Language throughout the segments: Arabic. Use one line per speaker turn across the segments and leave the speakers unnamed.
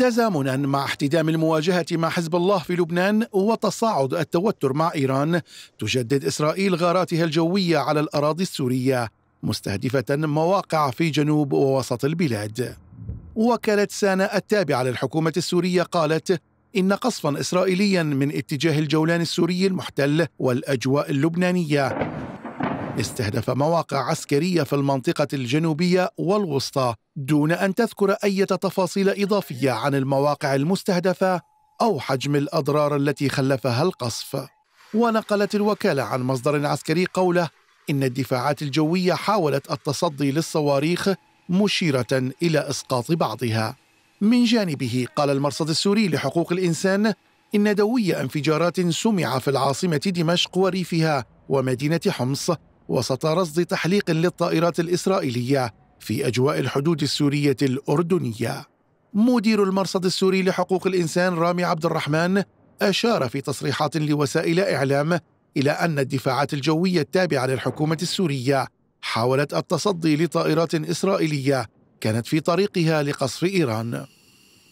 تزامنا مع احتدام المواجهة مع حزب الله في لبنان وتصاعد التوتر مع إيران تجدد إسرائيل غاراتها الجوية على الأراضي السورية مستهدفة مواقع في جنوب ووسط البلاد وكالة سانا التابعة للحكومة السورية قالت إن قصفا إسرائيليا من اتجاه الجولان السوري المحتل والأجواء اللبنانية استهدف مواقع عسكرية في المنطقة الجنوبية والوسطى دون أن تذكر أي تفاصيل إضافية عن المواقع المستهدفة أو حجم الأضرار التي خلفها القصف ونقلت الوكالة عن مصدر عسكري قوله إن الدفاعات الجوية حاولت التصدي للصواريخ مشيرة إلى إسقاط بعضها من جانبه قال المرصد السوري لحقوق الإنسان إن دوي انفجارات سمع في العاصمة دمشق وريفها ومدينة حمص وسط رصد تحليق للطائرات الإسرائيلية في أجواء الحدود السورية الأردنية مدير المرصد السوري لحقوق الإنسان رامي عبد الرحمن أشار في تصريحات لوسائل إعلام إلى أن الدفاعات الجوية التابعة للحكومة السورية حاولت التصدي لطائرات إسرائيلية كانت في طريقها لقصف إيران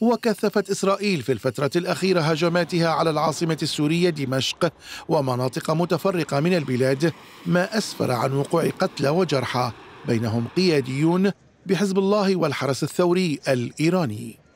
وكثفت إسرائيل في الفترة الأخيرة هجماتها على العاصمة السورية دمشق ومناطق متفرقة من البلاد ما أسفر عن وقوع قتلى وجرحى بينهم قياديون بحزب الله والحرس الثوري الإيراني